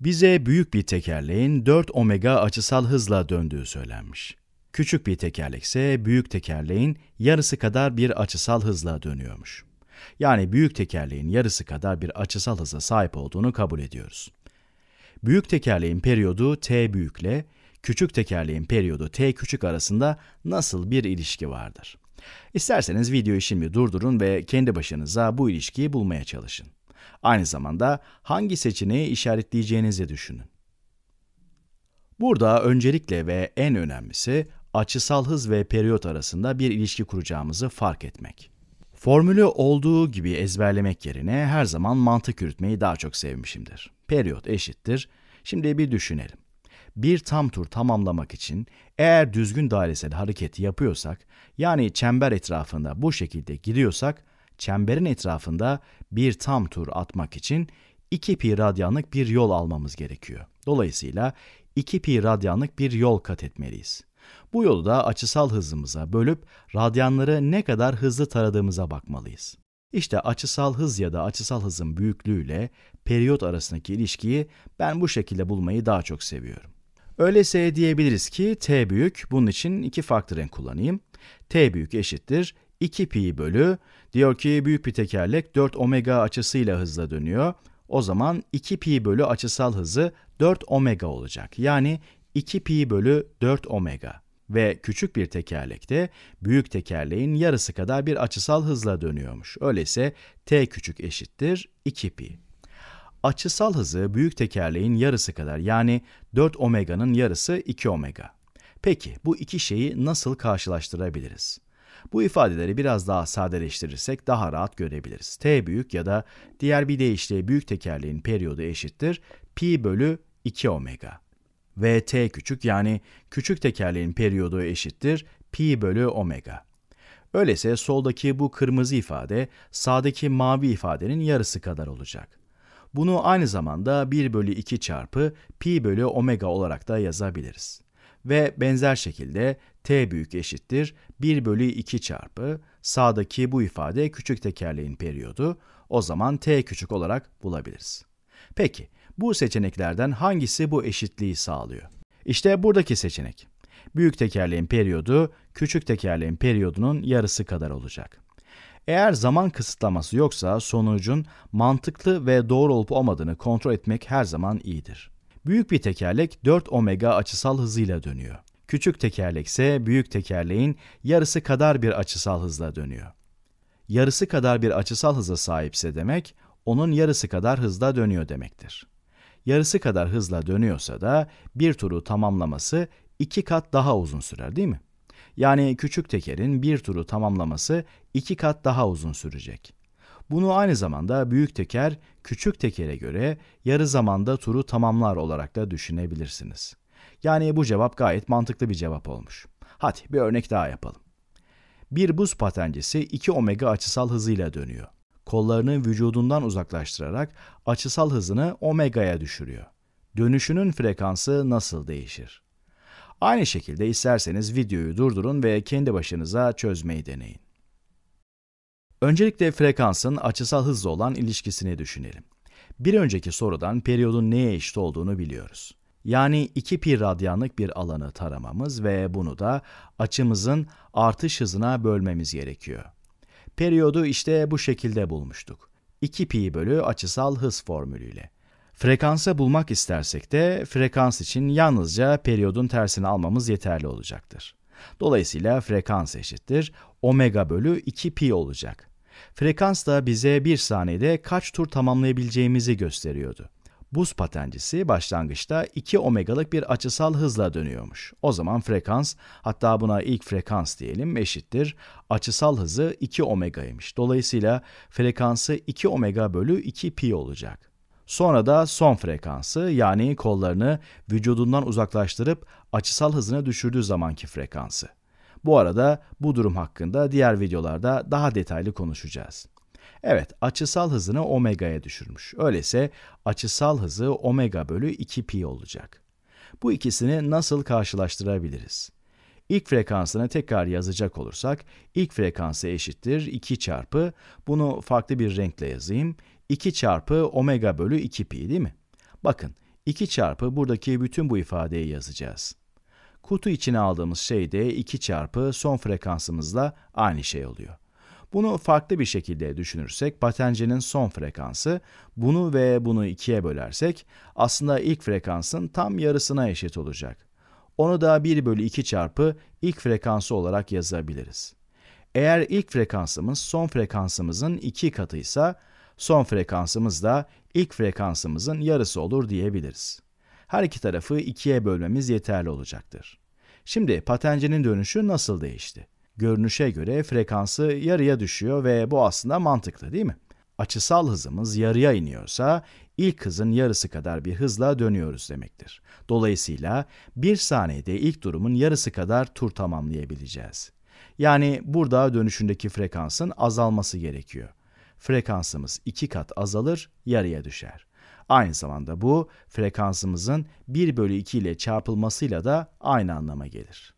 Bize büyük bir tekerleğin 4 omega açısal hızla döndüğü söylenmiş. Küçük bir tekerlekse büyük tekerleğin yarısı kadar bir açısal hızla dönüyormuş. Yani büyük tekerleğin yarısı kadar bir açısal hıza sahip olduğunu kabul ediyoruz. Büyük tekerleğin periyodu t büyükle küçük tekerleğin periyodu t küçük arasında nasıl bir ilişki vardır? İsterseniz videoyu şimdi durdurun ve kendi başınıza bu ilişkiyi bulmaya çalışın. Aynı zamanda hangi seçeneği işaretleyeceğinizi düşünün. Burada öncelikle ve en önemlisi açısal hız ve periyot arasında bir ilişki kuracağımızı fark etmek. Formülü olduğu gibi ezberlemek yerine her zaman mantık yürütmeyi daha çok sevmişimdir. Periyot eşittir. Şimdi bir düşünelim. Bir tam tur tamamlamak için eğer düzgün dairesel hareketi yapıyorsak, yani çember etrafında bu şekilde gidiyorsak, çemberin etrafında bir tam tur atmak için 2 pi radyanlık bir yol almamız gerekiyor. Dolayısıyla 2 pi radyanlık bir yol kat etmeliyiz. Bu yolu da açısal hızımıza bölüp radyanları ne kadar hızlı taradığımıza bakmalıyız. İşte açısal hız ya da açısal hızın büyüklüğüyle periyot arasındaki ilişkiyi ben bu şekilde bulmayı daha çok seviyorum. Öyleyse diyebiliriz ki t büyük, bunun için iki farklı renk kullanayım. t büyük eşittir 2 pi bölü, diyor ki büyük bir tekerlek 4 omega açısıyla hızla dönüyor. O zaman 2 pi bölü açısal hızı 4 omega olacak. Yani 2 pi bölü 4 omega. Ve küçük bir tekerlekte büyük tekerleğin yarısı kadar bir açısal hızla dönüyormuş. Öyleyse t küçük eşittir 2 pi. Açısal hızı büyük tekerleğin yarısı kadar yani 4 omega'nın yarısı 2 omega. Peki bu iki şeyi nasıl karşılaştırabiliriz? Bu ifadeleri biraz daha sadeleştirirsek daha rahat görebiliriz. T büyük ya da diğer bir deyişle büyük tekerleğin periyodu eşittir pi bölü 2 omega. Ve T küçük yani küçük tekerleğin periyodu eşittir pi bölü omega. Öyleyse soldaki bu kırmızı ifade sağdaki mavi ifadenin yarısı kadar olacak. Bunu aynı zamanda 1 bölü 2 çarpı pi bölü omega olarak da yazabiliriz ve benzer şekilde t büyük eşittir 1 bölü 2 çarpı sağdaki bu ifade küçük tekerleğin periyodu o zaman t küçük olarak bulabiliriz. Peki bu seçeneklerden hangisi bu eşitliği sağlıyor? İşte buradaki seçenek. Büyük tekerleğin periyodu küçük tekerleğin periyodunun yarısı kadar olacak. Eğer zaman kısıtlaması yoksa sonucun mantıklı ve doğru olup olmadığını kontrol etmek her zaman iyidir. Büyük bir tekerlek 4 omega açısal hızıyla dönüyor. Küçük tekerlek ise büyük tekerleğin yarısı kadar bir açısal hızla dönüyor. Yarısı kadar bir açısal hıza sahipse demek, onun yarısı kadar hızla dönüyor demektir. Yarısı kadar hızla dönüyorsa da bir turu tamamlaması iki kat daha uzun sürer değil mi? Yani küçük tekerin bir turu tamamlaması iki kat daha uzun sürecek. Bunu aynı zamanda büyük teker küçük tekere göre yarı zamanda turu tamamlar olarak da düşünebilirsiniz. Yani bu cevap gayet mantıklı bir cevap olmuş. Hadi bir örnek daha yapalım. Bir buz patencesi 2 omega açısal hızıyla dönüyor. Kollarını vücudundan uzaklaştırarak açısal hızını omega'ya düşürüyor. Dönüşünün frekansı nasıl değişir? Aynı şekilde isterseniz videoyu durdurun ve kendi başınıza çözmeyi deneyin. Öncelikle frekansın açısal hızla olan ilişkisini düşünelim. Bir önceki sorudan periyodun neye eşit olduğunu biliyoruz. Yani 2 pi radyanlık bir alanı taramamız ve bunu da açımızın artış hızına bölmemiz gerekiyor. Periyodu işte bu şekilde bulmuştuk. 2 pi bölü açısal hız formülüyle. Frekansa bulmak istersek de frekans için yalnızca periyodun tersini almamız yeterli olacaktır. Dolayısıyla frekans eşittir omega bölü 2 pi olacak. Frekans da bize bir saniyede kaç tur tamamlayabileceğimizi gösteriyordu. Buz patencisi başlangıçta 2 omegalık bir açısal hızla dönüyormuş. O zaman frekans, hatta buna ilk frekans diyelim eşittir. Açısal hızı 2 omegaymış. Dolayısıyla frekansı 2 omega bölü 2 pi olacak. Sonra da son frekansı yani kollarını vücudundan uzaklaştırıp açısal hızını düşürdüğü zamanki frekansı. Bu arada bu durum hakkında diğer videolarda daha detaylı konuşacağız. Evet, açısal hızını omega'ya düşürmüş. Öyleyse açısal hızı omega bölü 2 pi olacak. Bu ikisini nasıl karşılaştırabiliriz? İlk frekansını tekrar yazacak olursak, ilk frekansı eşittir 2 çarpı, bunu farklı bir renkle yazayım, 2 çarpı omega bölü 2 pi değil mi? Bakın 2 çarpı buradaki bütün bu ifadeyi yazacağız. Kutu içine aldığımız şey de 2 çarpı son frekansımızla aynı şey oluyor. Bunu farklı bir şekilde düşünürsek patencenin son frekansı bunu ve bunu ikiye bölersek aslında ilk frekansın tam yarısına eşit olacak. Onu da 1 bölü 2 çarpı ilk frekansı olarak yazabiliriz. Eğer ilk frekansımız son frekansımızın 2 katıysa Son frekansımız da ilk frekansımızın yarısı olur diyebiliriz. Her iki tarafı ikiye bölmemiz yeterli olacaktır. Şimdi patencinin dönüşü nasıl değişti? Görünüşe göre frekansı yarıya düşüyor ve bu aslında mantıklı değil mi? Açısal hızımız yarıya iniyorsa ilk hızın yarısı kadar bir hızla dönüyoruz demektir. Dolayısıyla bir saniyede ilk durumun yarısı kadar tur tamamlayabileceğiz. Yani burada dönüşündeki frekansın azalması gerekiyor frekansımız iki kat azalır, yarıya düşer. Aynı zamanda bu frekansımızın 1 bölü 2 ile çarpılmasıyla da aynı anlama gelir.